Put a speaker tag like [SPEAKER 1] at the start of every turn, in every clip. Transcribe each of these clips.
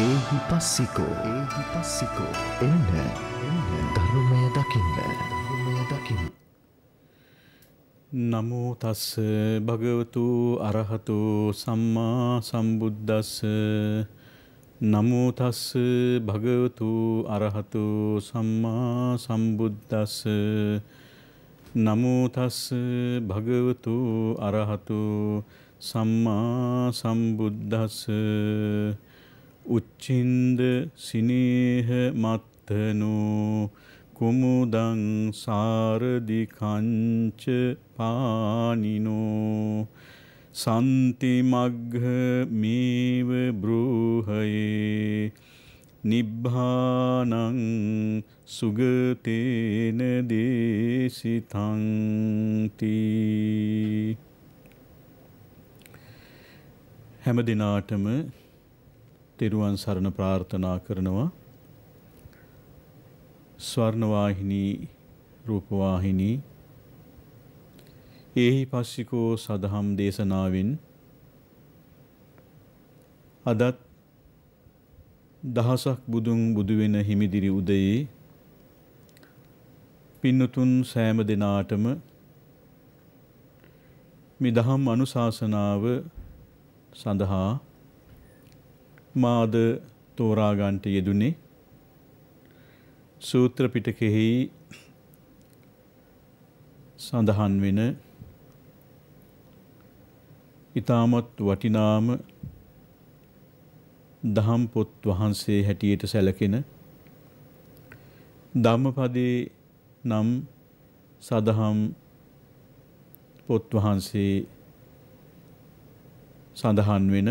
[SPEAKER 1] ඒහි පස්සිකෝ ඒහි පස්සිකෝ එන්න ධර්මය දකින්න ධර්මය දකින්න. නමෝ තස් භගවතු අරහතු සම්මා සම්බුද්දස්ස නමෝ තස් භගවතු අරහතු සම්මා සම්බුද්දස්ස නමෝ තස් භගවතු අරහතු සම්මා සම්බුද්දස්ස උච්චින්ද සිනේහ මත්තනෝ කුමුදං සාරදිකංච පානිනෝ සන්තිමග්හ මේව බෘහයේ නිබ්බානං සුගතේන දේසිතංති හැම දිනාටම තෙරුවන් සරණ ප්‍රාර්ථනා කරනවා ස්වර්ණවාහිනී රූපවාහිනී ඒහි පස්සිකෝ සදහම් දේශනාවෙන් අදත් දහසක් බුදුන් බුදු වෙන හිමිදිරි උදයේ පින්නතුන් සෑම දෙනාටම මේ දහම් අනුශාසනාව සඳහා මාද තෝරාගන්ට යෙදුනේ සූත්‍ර පිටකෙහි සඳහන් වෙන ඊටමත් වටිනාම දහම් පොත් වහන්සේ හැටියට සැලකෙන ධම්මපදේ නම් සදහම් පොත් වහන්සේ සඳහන් වෙන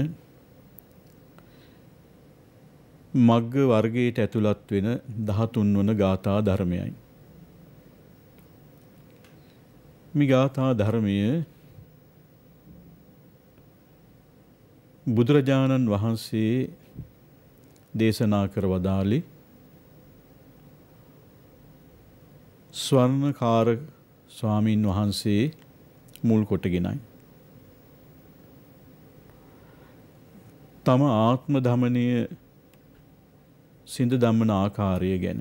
[SPEAKER 1] මග්ග වර්ගයට ඇතුළත් වෙන 13 වන ගාථා ධර්මයයි. මේ ගාථා ධර්මය බුදුරජාණන් වහන්සේ දේශනා කර වදාළි ස්වර්ණකාර ස්වාමින් වහන්සේ මුල් කොටගෙනයි. තම ආත්ම ධමනය සිඳ දමන ආකාරය ගැන.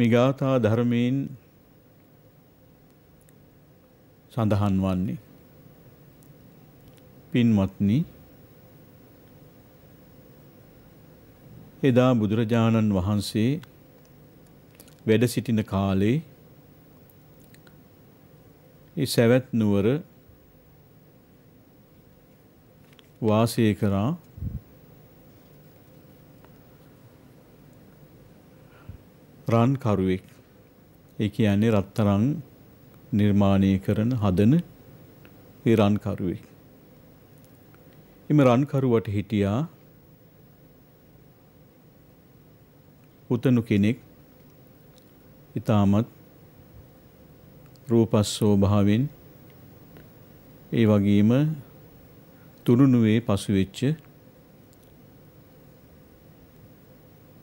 [SPEAKER 1] මිගාතා ධර්මයෙන් සඳහන් වන්නේ පින්වත්නි එදා බුදුරජාණන් වහන්සේ වැඩ සිටින කාලේ ඒ සවැත් නුවර වාසය කරා රන්කරුවෙක්. ඒ කියන්නේ රත්තරන් නිර්මාණය කරන හදන ඒ රන්කරුවෙක්. එම රන්කරුවට හිටියා උතනු කෙනෙක් ඊටමත් රූපස්සෝභාවෙන් ඒ වගේම තුරුණුවේ පසු වෙච්ච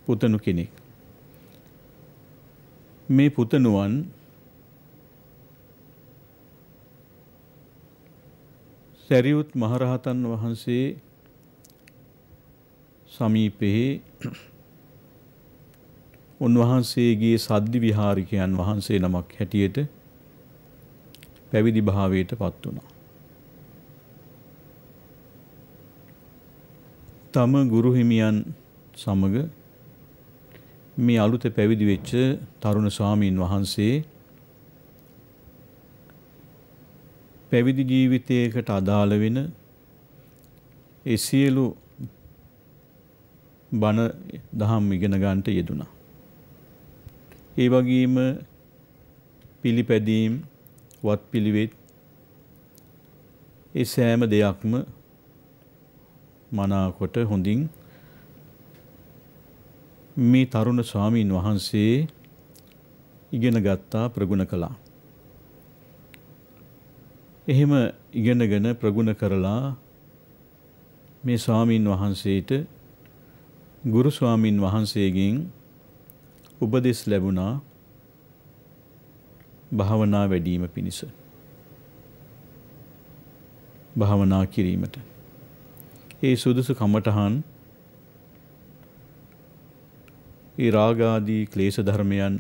[SPEAKER 1] පුතණු කෙනෙක් මේ පුතණුවන් සරියුත් මහරහතන් වහන්සේ සමීපයේ උන්වහන්සේගේ සද්දි විහාරිකයන් වහන්සේ නමක් හැටියට පැවිදි භාවයට පත් වුණා. තම ගුරු හිමියන් සමග මේ අලුත පැවිදි වෙච්ච තරුණ ස්වාමීන් වහන්සේ පැවිදි ජීවිතයකට අදාළ වෙන ඒ සියලු බණ දහම් ඉගෙන ගන්නට යෙදුනා. ඒ වගේම පිළිපැදීම්, වත්පිළිවෙත් ඒ සෑම දෙයක්ම මනාකොට හොඳින් මේ තරුණ ස්වාමීන් වහන්සේ ඉගෙන ගත්තා ප්‍රගුණ කළා. එහෙම ඉගෙනගෙන ප්‍රගුණ කරලා මේ ස්වාමීන් වහන්සේට ගුරු ස්වාමීන් වහන්සේගෙන් උපදෙස් ලැබුණා භාවනා වැඩිම පිණිස භාවනා කිරීමට ඒ සුදුසු කමටහන් ඒ රාගාදී ක්ලේශ ධර්මයන්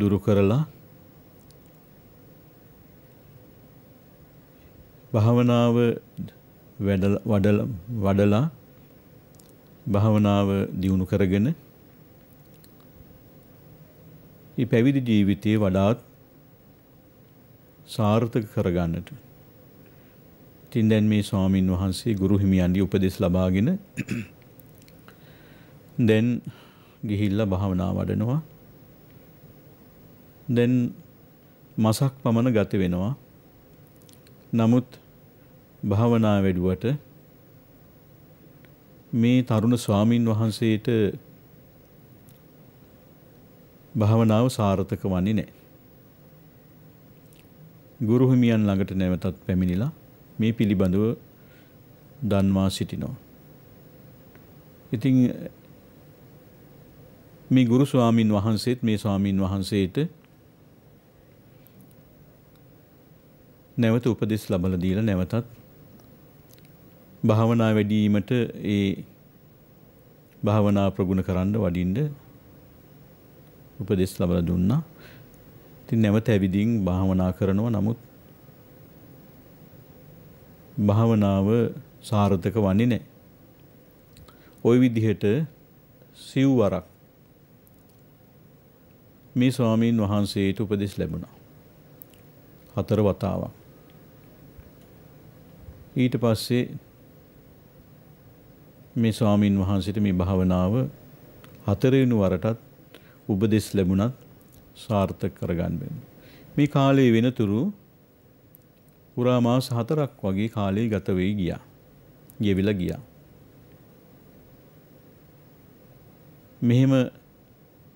[SPEAKER 1] දුරු කරලා භාවනාව වඩලා වඩලා භාවනාව දියුණු කරගෙන මේ පැවිදි ජීවිතයේ වඩාත් සාර්ථක කරගන්නට. ඉතින් දැන් මේ ස්වාමින් වහන්සේ ගුරු හිමියන්ගේ උපදෙස් ලබාගෙන දැන් ගිහිල්ලා භාවනා වඩනවා. දැන් මසක් පමණ ගත වෙනවා. නමුත් භාවනා වැඩුවට මේ තරුණ ස්වාමින් වහන්සේට භාවනාව සාර්ථක වන්නේ නැහැ. ගුරු හිමියන් ළඟට නැවතත් පැමිණිලා මේ පිළිබඳව දන්වා සිටිනවා. ඉතින් මේ ගුරු ස්වාමින් වහන්සේත් මේ ස්වාමින් වහන්සේට නැවත උපදෙස් ලබලා දීලා නැවතත් භාවනා වැඩිවීමට ඒ භාවනා ප්‍රගුණ කරන්න වඩින්න උපදෙස් ලබලා දුන්නා. ඉතින් නැවත ඇවිදින් භාවනා කරනවා නමුත් භාවනාව සාර්ථක වන්නේ නැහැ. ওই විදිහට සිව්වරක් මේ ස්වාමීන් වහන්සේට උපදෙස් ලැබුණා. හතර වතාවක්. ඊට පස්සේ මේ ස්වාමීන් වහන්සේට මේ භාවනාව හතරවෙනි වරටත් උපදෙස් ලැබුණත් සාර්ථක කරගන්න වෙනවා. මේ කාලයේ වෙනතුරු පුරා මාස හතරක් වගේ කාලේ ගත වෙයි ගියා. ගෙවිලා ගියා. මෙහෙම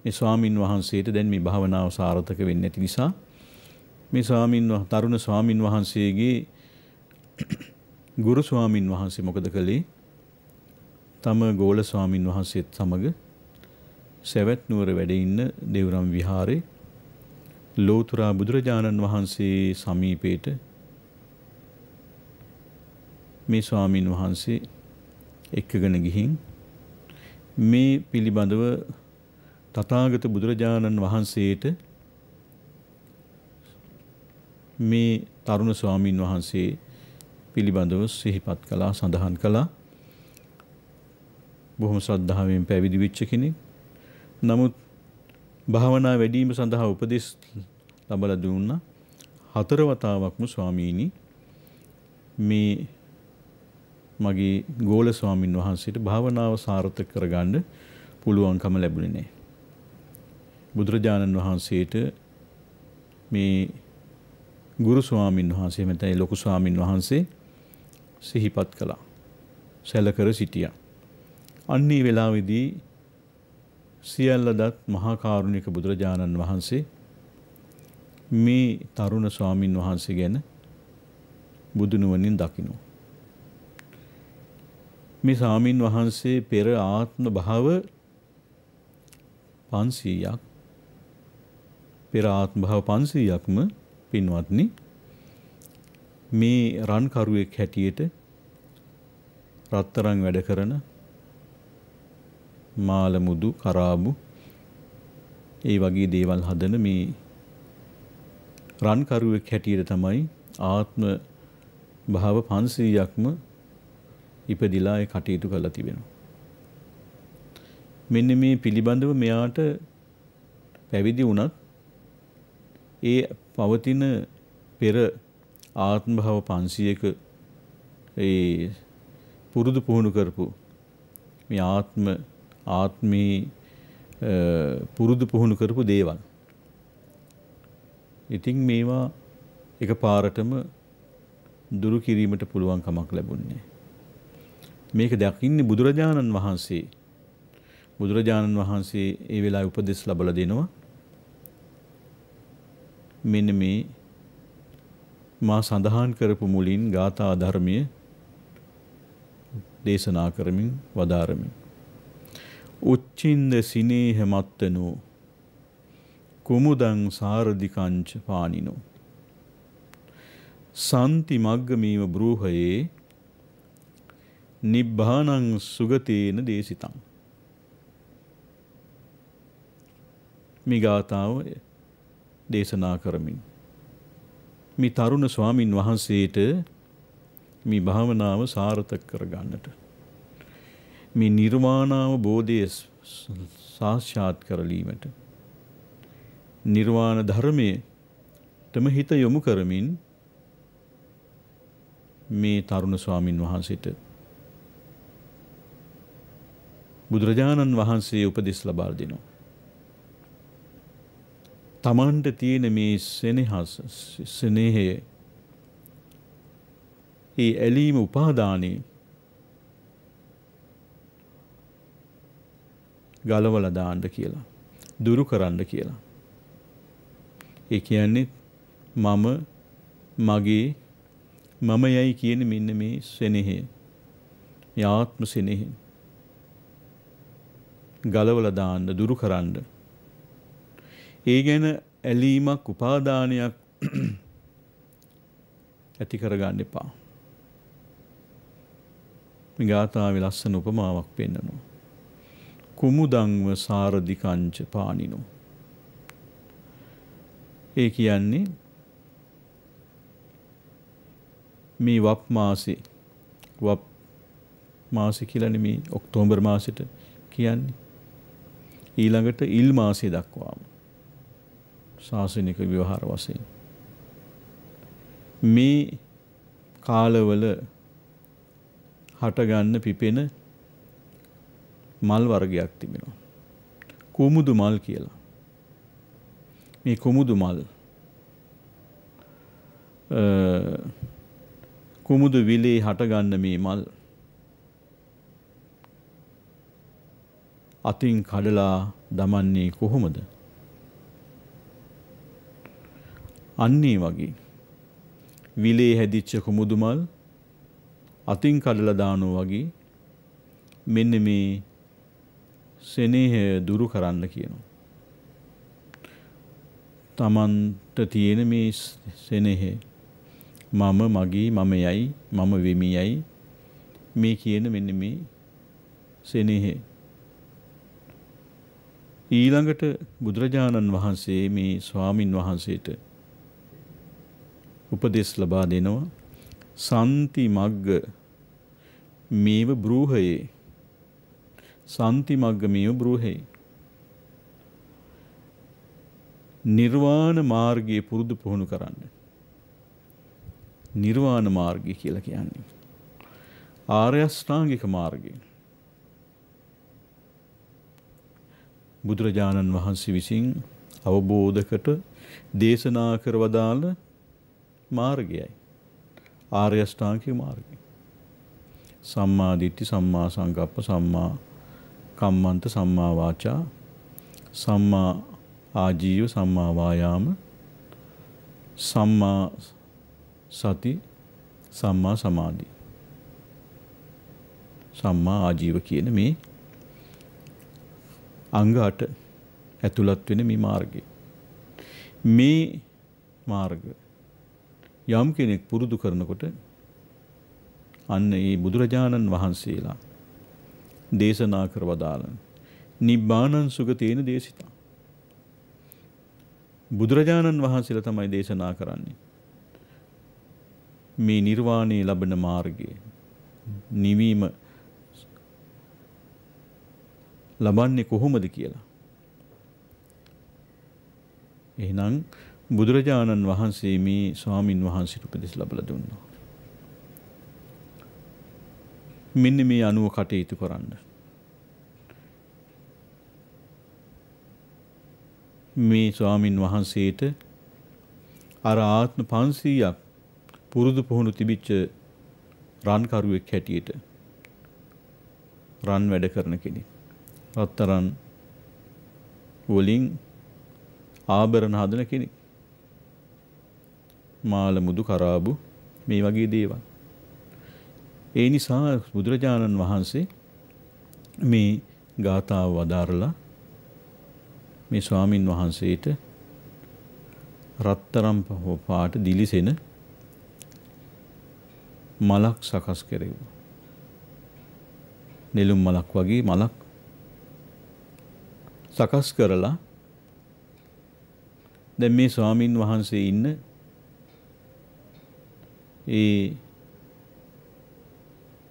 [SPEAKER 1] මේ ස්වාමින් වහන්සේට දැන් මේ භාවනාව සාර්ථක වෙන්නේ නැති නිසා මේ ස්වාමින් තරුණ ස්වාමින් වහන්සේගේ ගුරු ස්වාමින් වහන්සේ මොකද කළේ? තම ගෝල ස්වාමින් වහන්සේත් සමග සවැත් නුවර වැඩ ඉන්න දේවරම් විහාරේ ලෝතර බුදුරජාණන් වහන්සේ සමීපේට මේ ස්වාමින් වහන්සේ එක්කගෙන ගිහින් මේ පිළිබඳව තථාගත බුදුරජාණන් වහන්සේට මේ තරුණ ස්වාමින් වහන්සේ පිළිබඳව සිහිපත් කළා සඳහන් කළා බොහොම ශ්‍රද්ධාවෙන් පැවිදි වෙච්ච කෙනෙක්. නමුත් භාවනා වැඩිම සඳහා උපදෙස් ලබලා දුන්නා හතර වතාවක්ම ස්වාමීනි මේ මගේ ගෝල ස්වාමින් වහන්සේට භාවනාව සාර්ථක කරගන්න පුළුවන්කම ලැබුණේ නැහැ. බුදුරජාණන් වහන්සේට මේ ගුරු ස්වාමින් වහන්සේ මෙතන ලොකු ස්වාමින් වහන්සේ සිහිපත් කළා. සැලකර සිටියා. අන්නේ වෙලාවේදී සියල්ලදත් මහා කාරුණික බුදුරජාණන් වහන්සේ මේ තරුණ ස්වාමින් වහන්සේ ගැන බුදුනුවණින් දකිනවා. මේ සාමින් වහන්සේ පෙර ආත්ම භාව 500ක් පෙර ආත්මභාව 500ක්ම පින්වත්නි මේ රන්කරුවෙක් හැටියට රත්තරන් වැඩ කරන මාලමුදු කරාබු ඒ වගේ දේවල් හදන මේ රන්කරුවෙක් හැටියට තමයි ආත්ම භාව 500ක්ම ඉපදිලා ඒ කටයුතු කරලා තිබෙනවා. මෙන්න මේ පිළිබඳව මෙයාට පැවිදි වුණත් ඒ පවතින පෙර ආත්මභාව 500ක ඒ පුරුදු පුහුණු කරපු මේ ආත්ම ආත්මී පුරුදු පුහුණු කරපු දේවල්. ඉතින් මේවා එකපාරටම දුරු කිරීමට පුළුවන් කමක් ලැබුණේ. මේක දකින්නේ බුදුරජාණන් වහන්සේ බුදුරජාණන් වහන්සේ ඒ වෙලාවේ උපදෙස් ලැබලා දෙනවා. මෙන්න මේ මා සඳහන් කරපු මුලින් ගාථා ධර්මය දේශනා කරමින් වදාරමින් උච්චින්ද සිනේහ මත්තනෝ කුමුදං සාරධිකංච පානිනෝ සන්ති මග්ගමීව බ්‍රූහයේ නිබ්බානං සුගතේන දේශිතං මේ ගාථාව දේශනා කරමින් මේ තරුණ ස්වාමින් වහන්සේට මේ භාවනාව සාර්ථක කරගන්නට මේ නිර්වාණාව බෝධය සාක්ෂාත් කරලීමට නිර්වාණ ධර්මයේ තම හිත යොමු කරමින් මේ තරුණ ස්වාමින් වහන්සේට බුදුරජාණන් වහන්සේ උපදෙස් ලබා දෙනවා තමන්ට තියෙන මේ සෙනෙහස සෙනෙහය ඒ ඇලීම උපාදානය ගලවල දාන්න කියලා දුරු කරන්න කියලා. ඒ කියන්නේ මම මගේ මම යයි කියන මෙන්න මේ සෙනෙහය. ආත්ම සෙනෙහය. ගලවල දාන්න දුරු කරන්න ඒ ගැන ඇලීමක් උපාදානයක් ඇති කරගන්න එපා. මේ ගාථාවේ ලස්සන උපමාවක් පෙන්නනවා. කුමුදංව සාරධිකංච පානිනෝ. ඒ කියන්නේ මේ වප් මාසේ වප් මාසෙ කියලානේ මේ ඔක්තෝබර් මාසෙට කියන්නේ ඊළඟට ඉල් මාසය දක්වාම ශාසනික ව්‍යවහාර වශයෙන්. මේ කාලවල හටගන්න පිපෙන මල් වර්ගයක් තිබෙනවා. කුමුදු මල් කියලා. මේ කුමුදු මල් කුමුදු විලේ හටගන්න මේ මල් අතින් කඩලා දමන්නේ කොහොමද? අන්නේ වගේ. විලේ හැදිච්ච කුමුදු මල් අතින් කඩලා දානෝ වගේ මෙන්න මේ සෙනෙහ දුරු කරන්න කියනවා. තමන්ට තියෙන මේ සෙනෙහේ මම මගේ මම යයි මම වෙමි යයි මේ කියන මෙන්න මේ සෙනෙහේ ඊළඟට බුදුරජාණන් වහන්සේ මේ ස්වාමින් වහන්සේට උපදෙස් ලබා දෙනවා. සන්ති මග්ග මේව බ්‍රූහයේ සන්ති මග්ග මේව බ්‍රූහයේ නිර්වාණ මාර්ගයේ පුරුදු පුහුණු කරන්න. නිර්වාණ මාර්ගය කියලා කියන්නේ ආර්ය අෂ්ටාංගික මාර්ගය. බුදුරජාණන් වහන්සේ විසින් අවබෝධකට දේශනා කරවදාළ මාර්ගයයි. ආර්ය අෂ්ටාංගික මාර්ගය. සම්මා දිට්ඨි, සම්මා සංකප්ප, සම්මා කම්මන්ත, සම්මා වාචා, සම්මා ආජීව, සම්මා වායාම, සම්මා සති, සම්මා සමාධි. සම්මා ආජීව කියන මේ අංග 8 ඇතුළත් වෙන මේ මාර්ගය. මේ මාර්ගය යම් කෙනෙක් පුරුදු කරනකොට අන්න ඒ බුදුරජාණන් වහන්සේලා දේශනා කරවදාළ නිබ්බානං සුගතේන දේශිතා බුදුරජාණන් වහන්සේලා තමයි දේශනා කරන්නේ මේ නිර්වාණය ලබන මාර්ගය නිවීම ලබන්නේ කොහොමද කියලා එහෙනම් බුදුරජාණන් වහන්සේ මේ ස්වාමින් වහන්සේට උපදෙස් ලබලා දුන්නා. මෙන්න මේ අනුව කටයුතු කරන්න. මේ ස්වාමින් වහන්සේට අර ආත්ම 500ක් පුරුදු පුහුණු තිබිච්ච රන්කරුවෙක් හැටියට රන් වැඩ කරන කෙනෙක්. රත්තරන් වලින් ආභරණ හදන කෙනෙක්. මාලමුදු කරාබු මේ වගේ දේවල්. ඒ නිසා බුදුරජාණන් වහන්සේ මේ ගාථාව වදාරලා මේ ස්වාමින් වහන්සේට රත්තරම් පාට දිලිසෙන මලක් සකස් කෙරෙව්වා. නෙළුම් මලක් වගේ මලක් සකස් කරලා දැන් මේ ස්වාමින් වහන්සේ ඉන්න ඒ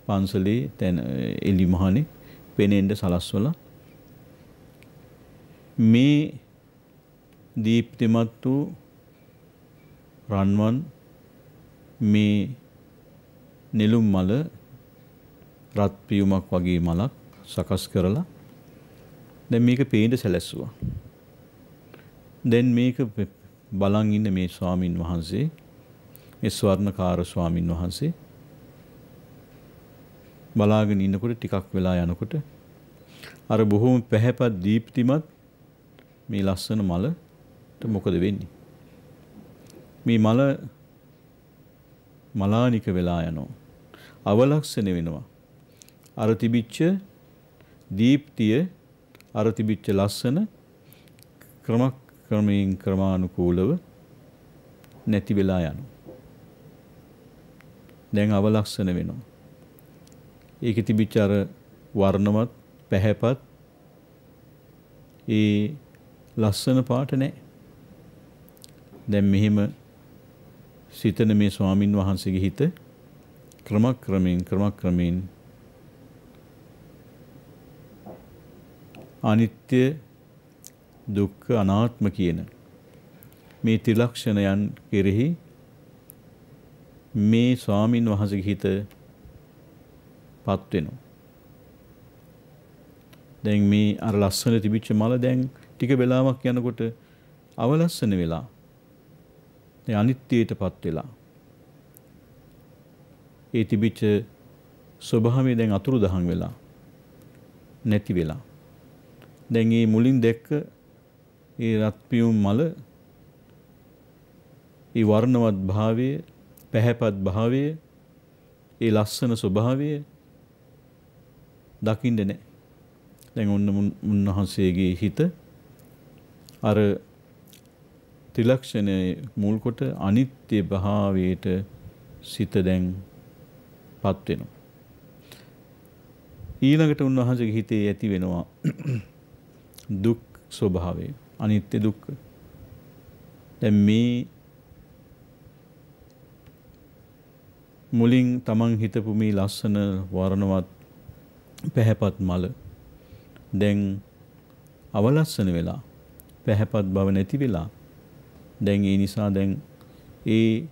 [SPEAKER 1] පන්සලේ තැන එලි මහනේ පෙනෙන්ඩ සලස්වල මේ දීප්තිමත් වූ රන්වන් මේ නෙළුම් මල රත්පියුමක් වගේ මලක් සකස් කරලා දැන් මේක පේන්න සැලැස්සුවා. දැන් මේක බලන් ඉන්න මේ ස්වාමින් වහන්සේ මේ ස්වර්ණකාර ස්වාමින් වහන්සේ බලාගෙන ඉන්නකොට ටිකක් වෙලා යනකොට අර බොහොම පැහැපත් දීප්තිමත් මේ ලස්සන මලට මොකද වෙන්නේ? මේ මල මලානික වෙලා යනවා. අවලක්ෂණ වෙනවා. අර තිබිච්ච දීප්තිය අර තිබිච්ච ලස්සන ක්‍රම ක්‍රමයෙන් ක්‍රමානුකූලව නැති වෙලා යනවා. දැන් අවලක්ෂණ වෙනවා. ඒකේ තිබිච්ච අර වර්ණවත් පැහැපත් ඒ ලස්සන පාට නැහැ. දැන් මෙහෙම සිතන මේ ස්වාමින් වහන්සේගේ හිත ක්‍රමක්‍රමයෙන් ක්‍රමක්‍රමයෙන් අනිත්‍ය දුක්ඛ අනාත්ම කියන මේ ත්‍රිලක්ෂණයන් කෙරෙහි මේ ස්වාමින් වහන්සේගේ හිත පත් වෙනවා. දැන් මේ අර ලස්සන තිබිච්ච මල දැන් ටික වෙලාවක් යනකොට අවලස්සන වෙලා ඒ අනිත්‍යයටපත් වෙලා ඒ තිබිච්ච ස්වභාවය දැන් අතුරු දහන් වෙලා නැති වෙලා දැන් මේ මුලින් දැක්ක ඒ රත් පියුම් මල ඒ වර්ණවත් භාවයේ පැහැපත් භාවය ඒ ලස්සන ස්වභාවය දකින්න නැහැ. දැන් ඔන්න මුන්නහන්සේගේ හිත අර ත්‍රිලක්ෂණය මුල් කොට අනිත්‍ය භාවයට සිත දැන්පත් වෙනවා. ඊළඟට උන්වහන්සේගේ හිතේ ඇති වෙනවා දුක් ස්වභාවය අනිත්‍ය දුක්ඛ. දැන් මේ මුලින් තමන් හිතපු මේ ලස්සන වර්ණවත් පැහැපත් මල දැන් අවලස්සන වෙලා පැහැපත් බව නැති වෙලා දැන් ඒ නිසා දැන් ඒ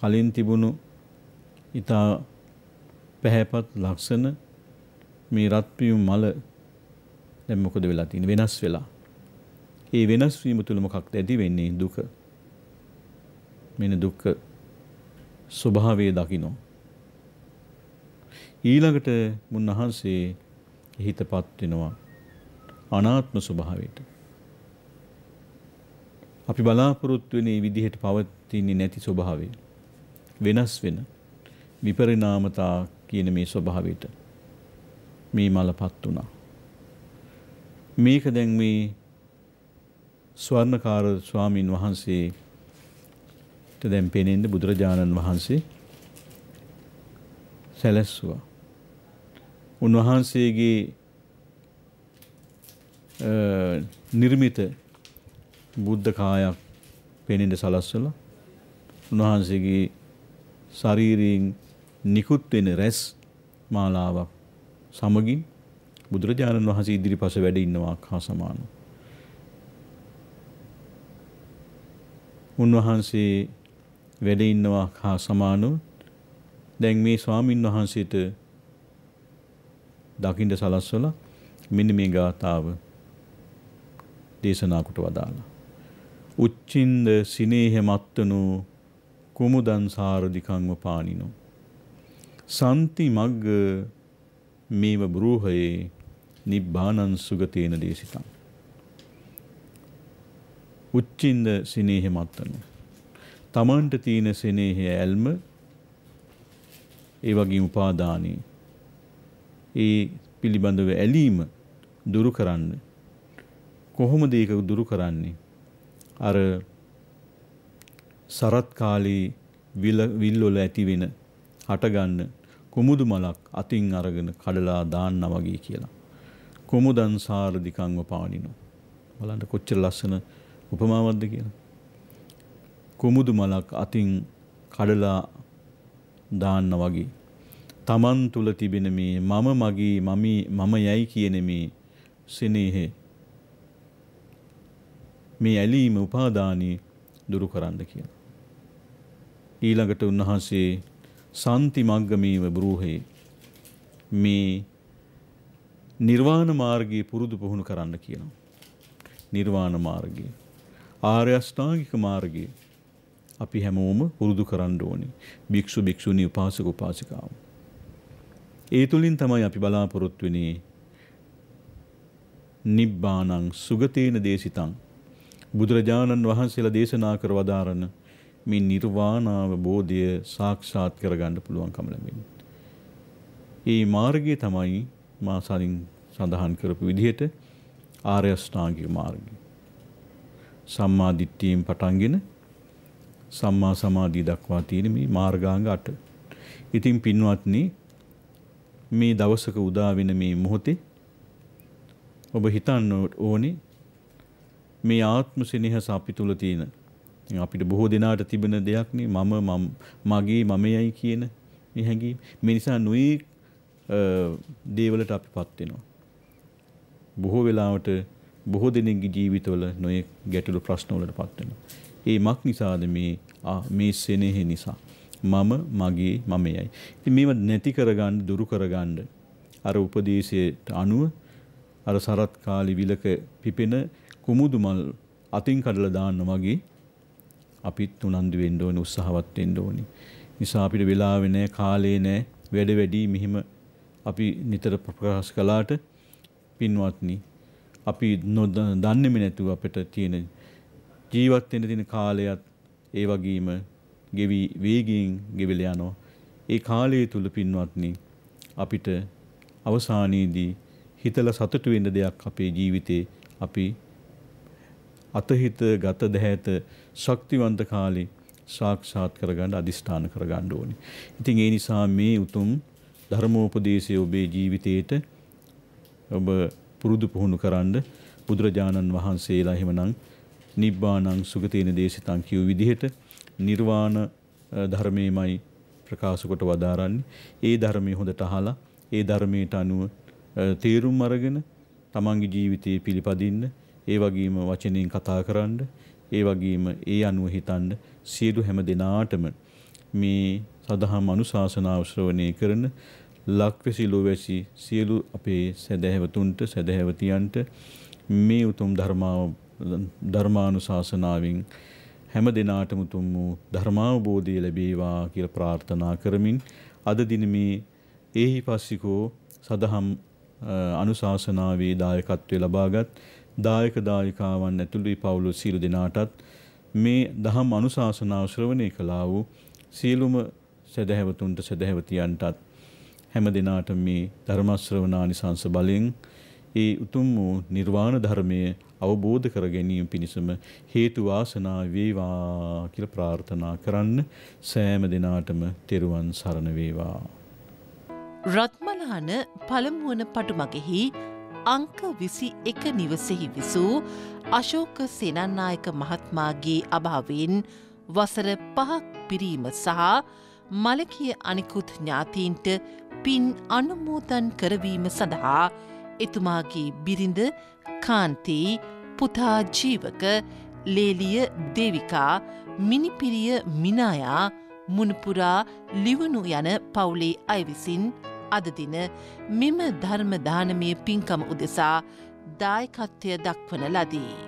[SPEAKER 1] කලින් තිබුණු ඊතා පැහැපත් ලක්ෂණ මේ රත් පියුම් මල දැන් මොකද වෙලා තියෙන්නේ වෙනස් වෙලා ඒ වෙනස් වීම තුළ මොකක්ද ඇති වෙන්නේ දුක මෙන්න දුක්ඛ ස්වභාවය දකිනෝ. ඊළඟට මුන්වහන්සේ හිතපත් වෙනවා අනාත්ම ස්වභාවයට. අපි බලාපොරොත්තු වෙන විදිහට පවතින්නේ නැති ස්වභාවය. වෙනස් වෙන විපරිණාමතා කියන මේ ස්වභාවයට මේ මලපත් වුණා. මේක දැන් මේ ස්වර්ණකාර ස්වාමින් වහන්සේ දැන් පෙනෙන්න බුදුරජාණන් වහන්සේ සැලැස්සුවා. උන්වහන්සේගේ නිර්මිත බුද්ධ කායක් පෙනෙන්න සලස්සලා උන්වහන්සේගේ ශරීරයෙන් නිකුත් වෙන රැස් මාලාවක් සමගින් බුදුරජාණන් වහන්සේ ඉදිරිපස වැඩ ඉන්නවා හා සමානයි. උන්වහන්සේ වැඩ ඉන්නවා හා සමානව දැන් මේ ස්වාමින් වහන්සේට දකින්න සලස්වලා මෙන්න මේ ගාතාව දේශනා කොට වදාලා. උච්චින්ද සිනේහ මත්තනු කුමුදන් සාරධිකංව පානිනු. සන්ති මග්ග මේව බරූහයේ නිබ්බානං සුගතේන දේශිතං. උච්චින්ද සිනේහ මත්තනු තමන්ට තියෙන සෙනෙහි ඇල්ම ඒ වගේ උපාදානී ඒ පිළිබඳව ඇලීම දුරු කරන්න කොහොමද ඒක දුරු කරන්නේ අර සරත් කාලේ විල විල් වල ඇති වෙන හටගන්න කුමුදු මලක් අතින් අරගෙන කඩලා දාන්නා වගේ කියලා කුමුදන් සාරධිකංව පානිනවා බලන්න කොච්චර ලස්සන උපමාවක්ද කියලා කුමුදු මලක් අතින් කඩලා දාන්න වගේ. තමන් තුල තිබෙන මේ මම මගේ මමි මම යයි කියන මේ සෙනෙහේ මේ ඇලීම උපාදානී දුරු කරන්න කියලා. ඊළඟට උන්වහන්සේ සාන්ති මග්ගමීව බ්‍රූහේ මේ නිර්වාණ මාර්ගයේ පුරුදු පුහුණු කරන්න කියනවා. නිර්වාණ මාර්ගය. ආර්ය අෂ්ටාංගික මාර්ගය. අපි හැමෝම පුරුදු කරන්න ඕනේ. භික්ෂු භික්ෂුණී උපාසක උපාසිකාව. ඒ තුලින් තමයි අපි බලාපොරොත්තු වෙන්නේ නිබ්බානං සුගතේන දේශිතං බුදුරජාණන් වහන්සේලා දේශනා කර වදාරන මේ නිර්වාණාව බෝධිය සාක්ෂාත් කරගන්න පුළුවන්කම ලැබෙන්නේ. ඒ මාර්ගය තමයි මා සලින් සඳහන් කරපු විදිහට ආර්ය අෂ්ටාංගික මාර්ගය. සම්මා දිට්ඨියෙන් පටන්ගෙන සම්මා සමාධිය දක්වා තියෙන මේ මාර්ගාංග 8. ඉතින් පින්වත්නි මේ දවසක උදා වෙන මේ මොහොතේ ඔබ හිතන්න ඕනේ මේ ආත්ම සෙනෙහස අපි තුල තියෙන අපිට බොහෝ දෙනාට තිබෙන දෙයක් නේ මම මම මගේ මමයයි කියන මේ හැඟීම. මේ නිසා නුයි දේවලට අපිපත් වෙනවා. බොහෝ වෙලාවට බොහෝ දෙනෙක්ගේ ජීවිතවල නොයේ ගැටලු ප්‍රශ්න වලටපත් වෙනවා. ඒ මක් නිසාද මේ මේ සෙනෙහි නිසා. මම මගේ මමයයි. ඉතින් මේව නැති කරගන්න දුරු කරගන්න අර උපදේශයට අනුව අර සරත් කාලි විලක පිපෙන කුමුදු මල් අතින් කඩලා දාන්න වගේ අපිත් උනන්දු වෙන්න ඕනේ උත්සාහවත් වෙන්න ඕනේ. නිසා අපිට වෙලාවෙ නැහැ කාලේ නැහැ වැඩ වැඩි මෙහිම අපි නිතර ප්‍රකාශ කළාට පින්වත්නි අපි නොදන්නේම නැතුව අපිට තියෙන ජීවත් වෙන්න තියෙන කාලයත් ඒ වගේම ගෙවි වේගයෙන් ගෙවිල යනවා. ඒ කාලය තුල පින්වත්නි අපිට අවසානයේදී හිතලා සතුටු වෙන්න දෙයක් අපේ ජීවිතේ අපි අතහිත ගත දැහැත ශක්තිවන්ත කාලේ සාක්ෂාත් කරගන්න අදිස්ථාන කරගන්න ඕනේ. ඉතින් ඒ නිසා මේ උතුම් ධර්මෝපදේශය ඔබේ ජීවිතේට ඔබ පුරුදු පුහුණු කරන්න බුදුරජාණන් වහන්සේලා එහෙමනම් නිබ්බානං සුගතේන දේශිතං කියු විදිහට නිර්වාණ ධර්මයේමයි ප්‍රකාශ කොට වදාරන්නේ. ඒ ධර්මයේ හොඳට අහලා ඒ ධර්මයට අනුව තේරුම් අරගෙන තමන්ගේ ජීවිතයේ පිළිපදින්න ඒ වගේම වචනෙන් කතා කරන්න ඒ වගේම ඒ අනුව හිතන්න සියලු හැම දිනාටම මේ සදහම් අනුශාසනාව ශ්‍රවණය කරන ලක්වැසිලෝවැසි සියලු අපේ සදහැවතුන්ට සදහැවතියන්ට මේ උතුම් ධර්මාව ධර්මානු ශාසනාවෙන් හැම දෙනාටම තුම් වූ ධර්මාවබෝධය ලැබේවා කියල ප්‍රාර්ථනා කරමින් අද දින මේ ඒහි පස්සිකෝ සදහම් අනුශාසනාවේ දායකත්වය ලබාගත් දායක දායිකාවන් ඇතුළු පවුලු සීලු දෙනාටත් මේ දහම් අනුශාසනාව ශ්‍රවණය කළා වූ සියලුම සැදැහැවතුන්ට සැදැහැවතියන්ටත් හැම දෙනාට මේ ධර්මශ්‍රවණානිසංස බලෙන් ඒ උතුම් වූ නිර්වාණ ධර්මය අවබෝධ කර ගැනීම පිණිසම හේතු වාසනා වේවා කියලා ප්‍රාර්ථනා කරන්න සෑම දිනාටම තෙරුවන් සරණ වේවා. රත්මලාන පළමුවන පටුමගෙහි අංක 21 නිවසේහි විසූ අශෝක සේනන්නායක මහත්මයාගේ අභාවයෙන් වසර 5ක් පිරීම සහ මලකිය අනිකුත් ඥාතීන්ට පින් අනුමෝදන් කරවීම සඳහා එතුමාගේ බිරිඳ කාන්තී පුතා ජීවක ලේලිය දේවිකා මිනිපිරිය මිනායා මුණපුරා ලිවුණු යන පවුලේ අය විසින් අද දින මෙම ධර්ම දානමය පින්කම උදෙසා දායකත්වය දක්වන ලදී.